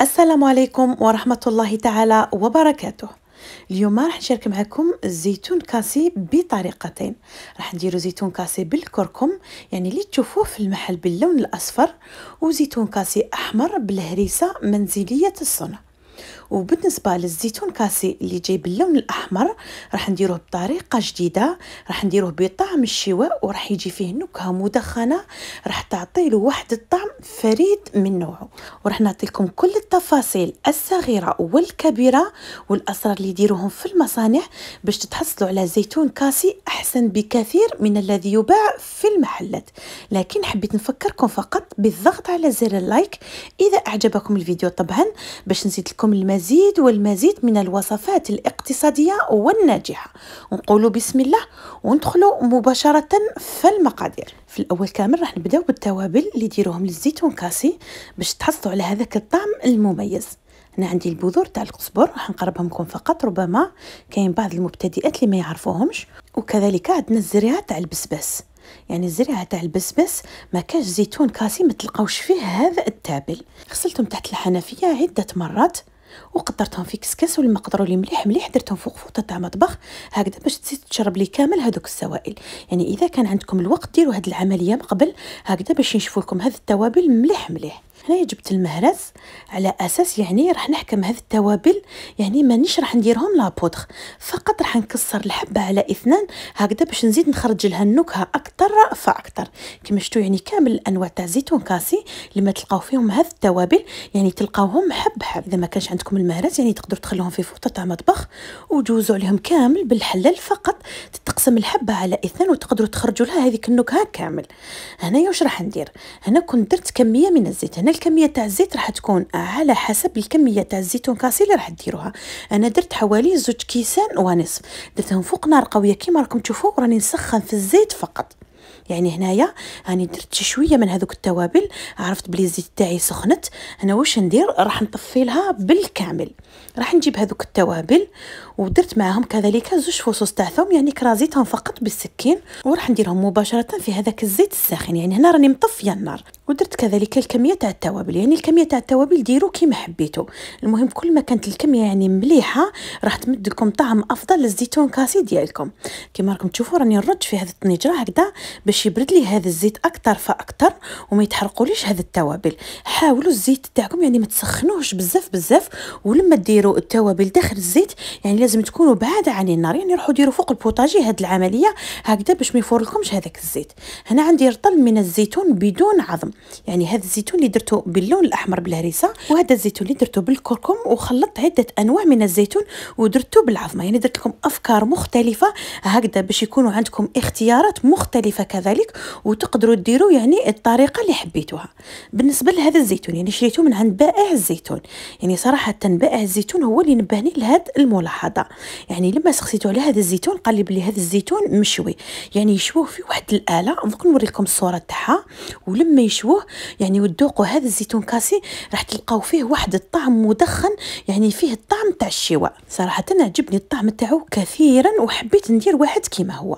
السلام عليكم ورحمة الله تعالى وبركاته اليوم راح نشارك معكم الزيتون كاسي بطريقتين راح نديرو زيتون كاسي بالكركم يعني اللي تشوفوه في المحل باللون الاصفر وزيتون كاسي احمر بالهريسه منزليه الصنع وبالنسبه للزيتون كاسي اللي جاي باللون الاحمر راح نديروه بطريقه جديده راح نديروه بطعم الشواء وراح يجي فيه نكهه مدخنه راح تعطي له واحد الطعم فريد من نوعه وراح لكم كل التفاصيل الصغيره والكبيره والاسرار اللي يديروهم في المصانع باش تتحصلوا على زيتون كاسي احسن بكثير من الذي يباع في المحلات لكن حبيت نفكركم فقط بالضغط على زر اللايك اذا اعجبكم الفيديو طبعا باش نزيد لكم المزيد المزيد والمزيد من الوصفات الاقتصادية والناجحة ونقولوا بسم الله وندخلوا مباشرة في المقادير في الاول كامل راح نبداو بالتوابل اللي ديروهم للزيتون كاسي باش تحصلوا على هذاك الطعم المميز هنا عندي البذور تاع القزبر راح نقربهم لكم فقط ربما كاين بعض المبتدئات اللي ما يعرفوهمش وكذلك عندنا الزريعه تاع البسباس يعني الزريعه تاع البسبس ما كاش زيتون كاسي ما تلقاوش فيه هذا التابل غسلتهم تحت الحنفيه عده مرات وقدرتهم في كسكاس ولما قدروا لي مليح مليح درتهم فوق فوطه تاع مطبخ هكذا باش تزيد تشرب لي كامل هذوك السوائل يعني اذا كان عندكم الوقت ديروا هذه العمليه من قبل هكذا باش نشوفوا لكم هذه التوابل مليح مليح هنايا جبت المهرس على اساس يعني راح نحكم هذ التوابل يعني مانيش راح نديرهم لابودغ فقط راح نكسر الحبه على اثنان هكذا باش نزيد نخرج لها النكهه اكثر فاكثر كما شفتوا يعني كامل الانواع تاع زيتون كاسي لما تلقاو فيهم هذ التوابل يعني تلقاوهم حب حب اذا ما كانش عندكم المهرس يعني تقدروا تخلوهم في فوطه تاع مطبخ وتجوزوا عليهم كامل بالحلال فقط تتقسم الحبه على اثنان وتقدروا تخرجوا لها هذيك النكهه كامل هنايا واش راح ندير هنا كنت درت كميه من الزيت هنا الكميه تاع الزيت راح تكون على حسب الكميه تاع الزيتون كاسي اللي راح ديروها انا درت حوالي زوج كيسان ونصف درتهم فوق نار قويه كيما راكم تشوفوا راني نسخن في الزيت فقط يعني هنايا راني درت شي شويه من هذوك التوابل عرفت بلي الزيت تاعي سخنت انا واش ندير راح نطفي لها بالكامل راح نجيب هذوك التوابل ودرت معاهم كذلك زوج فصوص تاع ثوم يعني كرازيتهم فقط بالسكين وراح نديرهم مباشره في هذاك الزيت الساخن يعني هنا راني مطفيه النار ودرت كذلك الكميه تاع التوابل يعني الكميه تاع التوابل ديروا كيما حبيتوا المهم كل ما كانت الكميه يعني مليحه راح تمد لكم طعم افضل للزيتون كاسي ديالكم كيما راكم تشوفوا راني نرج في هذه الطنجره هكذا باش يبرد لي هذا الزيت اكثر فاكثر وما يتحرقوليش هذا التوابل حاولوا الزيت تاعكم يعني ما تسخنوهش بزاف بزاف ولما ديروا التوابل داخل الزيت يعني لازم تكونوا بعاد عن النار يعني روحوا ديروا فوق البوطاجي هذه العمليه هكذا باش ما يفورلكمش هذاك الزيت هنا عندي رطل من الزيتون بدون عظم يعني هذا الزيتون اللي درته باللون الاحمر بالهريسه وهذا الزيتون اللي درته بالكركم وخلطت عده انواع من الزيتون ودرته بالعظمه يعني درت لكم افكار مختلفه هكذا باش يكونوا عندكم اختيارات مختلفه كذا كذلك وتقدروا ديروا يعني الطريقه اللي حبيتوها بالنسبه لهذا الزيتون يعني شريته من عند بائع الزيتون يعني صراحه بائع الزيتون هو اللي نبهني لهذا الملاحظه يعني لما سقسيتو على هذا الزيتون قال لي بلي هذا الزيتون مشوي يعني يشوه في واحد الاله دوك نوريكم الصوره تاعها ولما يشوه يعني وتذوقوا هذا الزيتون كاسي راح تلقاو فيه واحد الطعم مدخن يعني فيه الطعم تاع الشواء صراحه عجبني الطعم تاعو كثيرا وحبيت ندير واحد كيما هو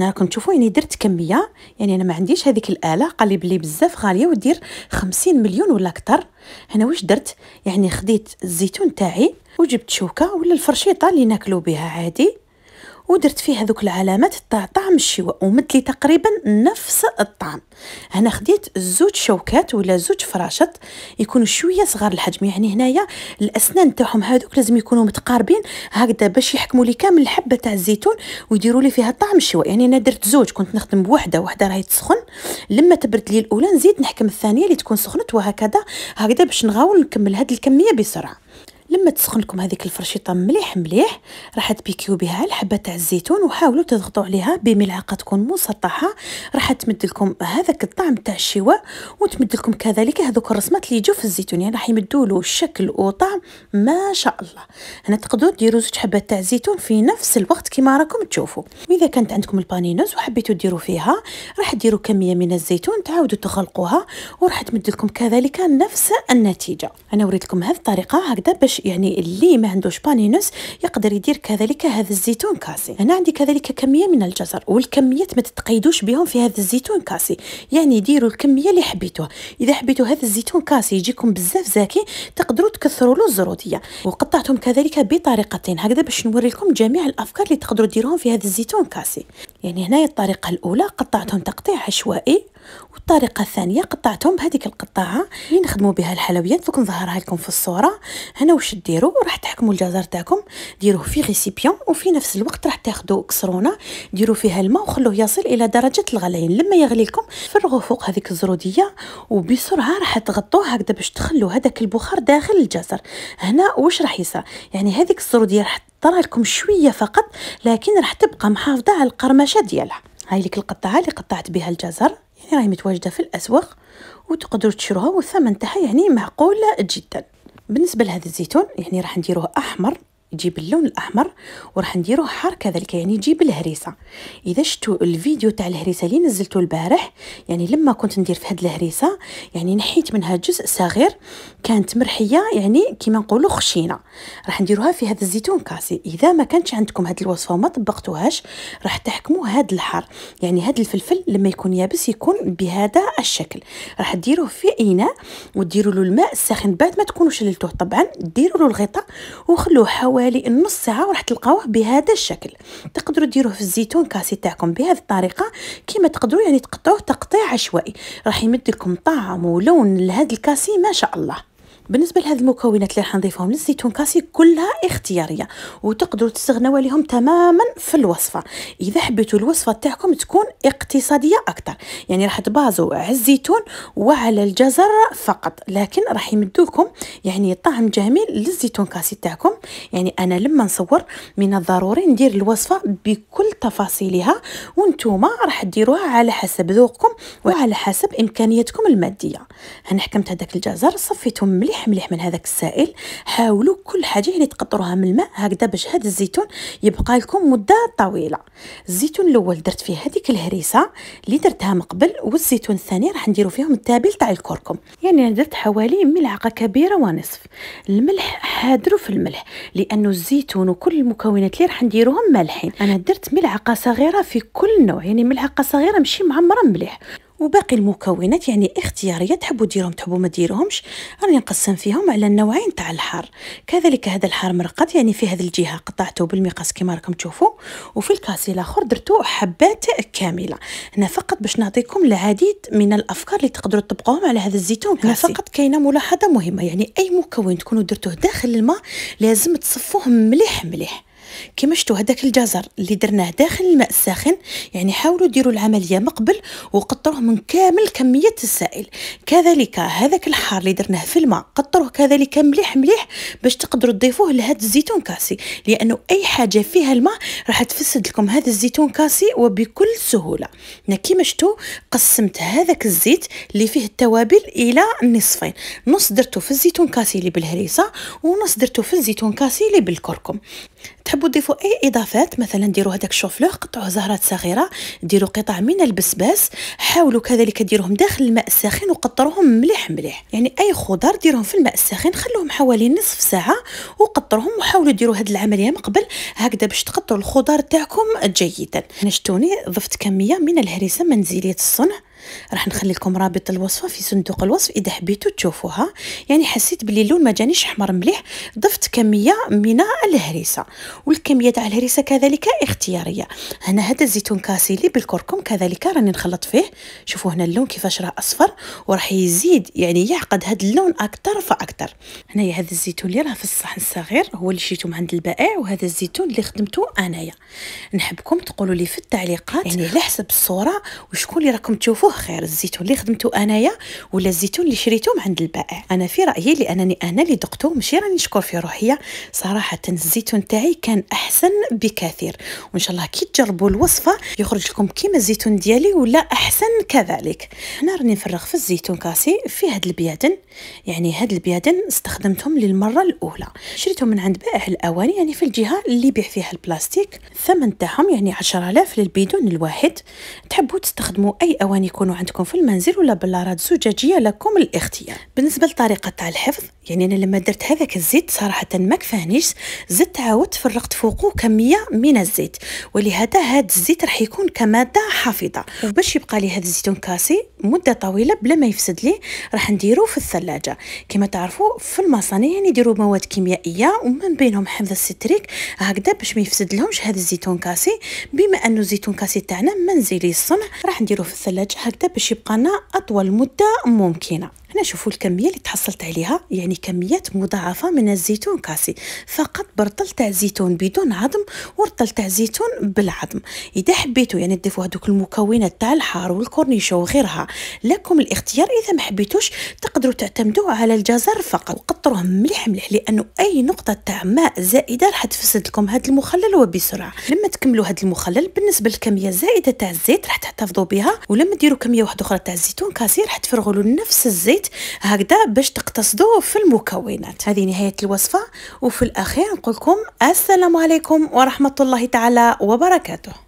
انا راكم تشوفوا يعني درت كميه يعني انا ما عنديش هذيك الاله قال لي بلي بزاف غاليه ودير 50 مليون ولا اكثر هنا واش درت يعني خديت الزيتون تاعي وجبت شوكه ولا الفرشيطه اللي ناكلو بها عادي ودرت فيه هذوك العلامات تاع طعم الشواء ومثلي تقريبا نفس الطعم هنا خديت زوج شوكات ولا زوج فراشط يكونوا شويه صغار الحجم يعني هنايا الاسنان تاعهم هذوك لازم يكونوا متقاربين هكذا باش يحكموا لي كامل الحبه تاع الزيتون ويديروا لي فيها طعم الشواء يعني انا درت زوج كنت نخدم بوحده وحده راهي تسخن لما تبرد لي الاولى نزيد نحكم الثانيه اللي تكون سخنت وهكذا هكذا باش نغاول نكمل هذه الكميه بسرعه لما تسخن لكم هذيك الفرشيطه مليح مليح راح تبيكيو بها الحبه تاع الزيتون وحاولوا تضغطوا عليها بملعقه تكون مسطحه راح تمد لكم هذاك الطعم تاع الشواء وتمد لكم كذلك هذوك الرسمات اللي يجوا في الزيتون يعني راح يمدوا له الشكل وطعم ما شاء الله هنا تقدروا ديروا زوج حبات تاع الزيتون في نفس الوقت كما راكم تشوفوا واذا كانت عندكم البانينوز وحبيتوا ديروا فيها راح ديروا كميه من الزيتون تعاودوا تغلقوها وراح تمد لكم كذلك نفس النتيجه انا وريت لكم هذه الطريقه هكذا باش يعني اللي ما عندوش بانينوس يقدر يدير كذلك هذا الزيتون كاسي هنا عندي كذلك كميه من الجزر والكميات ما تتقيدوش بهم في هذا الزيتون كاسي يعني ديروا الكميه اللي حبيتوها اذا حبيتوا هذا الزيتون كاسي يجيكم بزاف زاكي تقدروا تكثروا له الزروديه وقطعتهم كذلك بطريقتين هكذا باش نوري لكم جميع الافكار اللي تقدروا ديروهم في هذا الزيتون كاسي يعني هنا الطريقه الاولى قطعتهم تقطيع عشوائي والطريقه الثانيه قطعتهم بهذيك القطاعه اللي نخدموا بها الحلويات دوك نظهرها لكم في الصوره هنا واش ديروا راح تحكموا الجزر تاعكم ديروه في غيسيبيون وفي نفس الوقت راح تاخذوا كسرونه ديروا فيها الماء وخلوه يصل الى درجه الغليان لما يغلي لكم فرغوا فوق هذيك الزروديه وبسرعه راح تغطوه هكذا باش تخلوا هذاك البخار داخل الجزر هنا واش راح يصير يعني هذيك الزروديه راح ترى لكم شويه فقط لكن راح تبقى محافظه على القرمشه ديالها هاي لك القطعه اللي قطعت بها الجزر يعني راهي متواجده في الاسواق وتقدروا تشروها والثمن تاعها يعني معقول جدا بالنسبه لهذا الزيتون يعني راح نديروه احمر يجيب اللون الاحمر وراح نديروه حار كذلك يعني يجيب الهريسه اذا شفتوا الفيديو تاع الهريسه اللي نزلته البارح يعني لما كنت ندير في هاد الهريسه يعني نحيت منها جزء صغير كانت مرحيه يعني كيما نقولوا خشينه راح نديروها في هذا الزيتون كاسي اذا ما كانتش عندكم هاد الوصفه وما طبقتوهاش راح تحكموا هاد الحار يعني هاد الفلفل لما يكون يابس يكون بهذا الشكل راح ديروه في اناء وديروا له الماء الساخن بعد ما تكونوا شللتوه طبعا ديروا له الغطاء وخلوه حوالي حوالي نص ساعه وراح تلقاوه بهذا الشكل تقدروا ديروه في الزيتون كاسي تاعكم بهذه الطريقه كيما تقدروا يعني تقطعوه تقطيع عشوائي راح يمد لكم طعم ولون لهذا الكاسي ما شاء الله بالنسبه لهاد المكونات اللي راح نضيفهم للزيتون كاسي كلها اختياريه وتقدروا تستغنوا عليهم تماما في الوصفه اذا حبيتوا الوصفه تاعكم تكون اقتصاديه اكثر يعني راح تبازوا على الزيتون وعلى الجزر فقط لكن راح يمدوكم يعني طعم جميل للزيتون كاسي تاعكم يعني انا لما نصور من الضروري ندير الوصفه بكل تفاصيلها وانتم راح ديروها على حسب ذوقكم وعلى حسب امكانياتكم الماديه انا حكمت هذاك الجزر صفيتهم مليح مليح مليح من هذاك السائل حاولوا كل حاجه يعني تقطروها من الماء هكذا باش هذا الزيتون يبقى لكم مده طويله الزيتون الاول درت فيه هذيك الهريسه اللي درتها من قبل والزيتون الثاني راح نديروا فيهم التابل تاع الكركم يعني انا درت حوالي ملعقه كبيره ونصف الملح حادروا في الملح لانه الزيتون وكل المكونات اللي راح نديروهم مالحين انا درت ملعقه صغيره في كل نوع يعني ملعقه صغيره ماشي معمره مليح وباقي المكونات يعني اختياريه تحبوا ديرهم تحبوا ما ديرهمش راني نقسم فيهم على النوعين تاع الحار كذلك هذا الحار مرقد يعني في هذه الجهه قطعته بالمقاس كما راكم تشوفوا وفي الكاسي الاخر درتو حبات كامله هنا فقط باش نعطيكم العديد من الافكار اللي تقدروا تطبقوهم على هذا الزيتون هنا فقط كاينه ملاحظه مهمه يعني اي مكون تكونوا درتوه داخل الماء لازم تصفوه مليح مليح كما شفتوا هذاك الجزر اللي درناه داخل الماء الساخن يعني حاولوا ديروا العمليه من قبل وقطروه من كامل كميه السائل كذلك هذاك الحار اللي درناه في الماء قطروه كذلك مليح مليح باش تقدروا تضيفوه لهذا الزيتون كاسي لانه اي حاجه فيها الماء راح تفسد لكم هذا الزيتون كاسي وبكل سهوله انا كما شفتوا قسمت هذاك الزيت اللي فيه التوابل الى نصفين نص درته في الزيتون كاسي اللي بالهريسه ونص درته في الزيتون كاسي اللي بالكركم تحبوا تضيفوا اي اضافات مثلا ديروا هذاك الشوفلوغ قطعوه زهرات صغيره ديروا قطع من البسباس حاولوا كذلك ديروهم داخل الماء الساخن وقطروهم مليح مليح يعني اي خضر ديروهم في الماء الساخن خلوهم حوالي نصف ساعه وقطرهم وحاولوا ديروا هذه العمليه من قبل هكذا باش تقطروا الخضر تاعكم جيدا نشتوني ضفت كميه من الهريسه منزليه الصنع راح نخلي لكم رابط الوصفه في صندوق الوصف اذا حبيتوا تشوفوها يعني حسيت بلي اللون ما جانيش احمر مليح ضفت كميه من الهريسه والكميه تاع الهريسه كذلك اختياريه هنا هذا الزيتون كاسيلي بالكركم كذلك راني نخلط فيه شوفوا هنا اللون كيفاش راه اصفر وراح يزيد يعني يعقد هذا اللون اكثر فاكثر هنايا هذا الزيتون اللي راه في الصحن الصغير هو اللي شريته من عند البائع وهذا الزيتون اللي خدمته انايا نحبكم تقولوا لي في التعليقات يعني على حسب الصوره وشكون اللي راكم تشوفوه خير الزيتون اللي خدمته انايا ولا الزيتون اللي شريته من عند البائع انا في رايي لانني انا اللي دقته ماشي راني نشكر في روحي صراحه الزيتون تاعي كان احسن بكثير وان شاء الله كي تجربوا الوصفه يخرج لكم كيما الزيتون ديالي ولا احسن كذلك هنا راني نفرغ في الزيتون كاسي في هاد البيادن يعني هاد البيادن استخدمتهم للمره الاولى شريتهم من عند بائع الاواني يعني في الجهه اللي يبيع فيها البلاستيك الثمن تاعهم يعني 10000 للبيدون الواحد تحبوا تستخدموا اي اواني كل تكونوا عندكم في المنزل ولا بلارات زجاجيه لكم الاختيار بالنسبه لطريقه تاع الحفظ يعني انا لما درت هذاك الزيت صراحه ما كفانيش زدت عاودت فرقت فوقه كميه من الزيت ولهذا هذا الزيت راح يكون كماده حافظه وباش يبقى لي هذا الزيتون كاسي مده طويله بلا ما يفسد لي راح نديرو في الثلاجه كما تعرفوا في المصانع يعني يديروا مواد كيميائيه ومن بينهم حمض الستريك هكذا باش ما يفسد لهمش هذا الزيتون كاسي بما انه الزيتون كاسي تاعنا منزلي الصنع راح نديرو في الثلاجه هكذا باش يبقى لنا اطول مده ممكنه هنا شوفوا الكميه اللي تحصلت عليها يعني كميات مضاعفه من الزيتون كاسي فقط برطل تاع زيتون بدون عظم ورطل تاع زيتون بالعظم اذا حبيتوا يعني تضيفوا هذوك المكونات تاع الحار والكورنيشو وغيرها لكم الاختيار اذا ما حبيتوش تقدروا تعتمدوا على الجزر فقط وقطروه مليح مليح لانه اي نقطه تاع ماء زائده راح تفسد لكم هذا المخلل وبسرعه لما تكملوا هذا المخلل بالنسبه للكميه الزائده تاع الزيت راح تحتفظوا بها ولما ديروا كميه واحده اخرى تاع الزيتون كاسي راح تفرغوا له نفس الزيت الزيت هكذا باش تقتصدوا في المكونات هذه نهايه الوصفه وفي الاخير نقول لكم السلام عليكم ورحمه الله تعالى وبركاته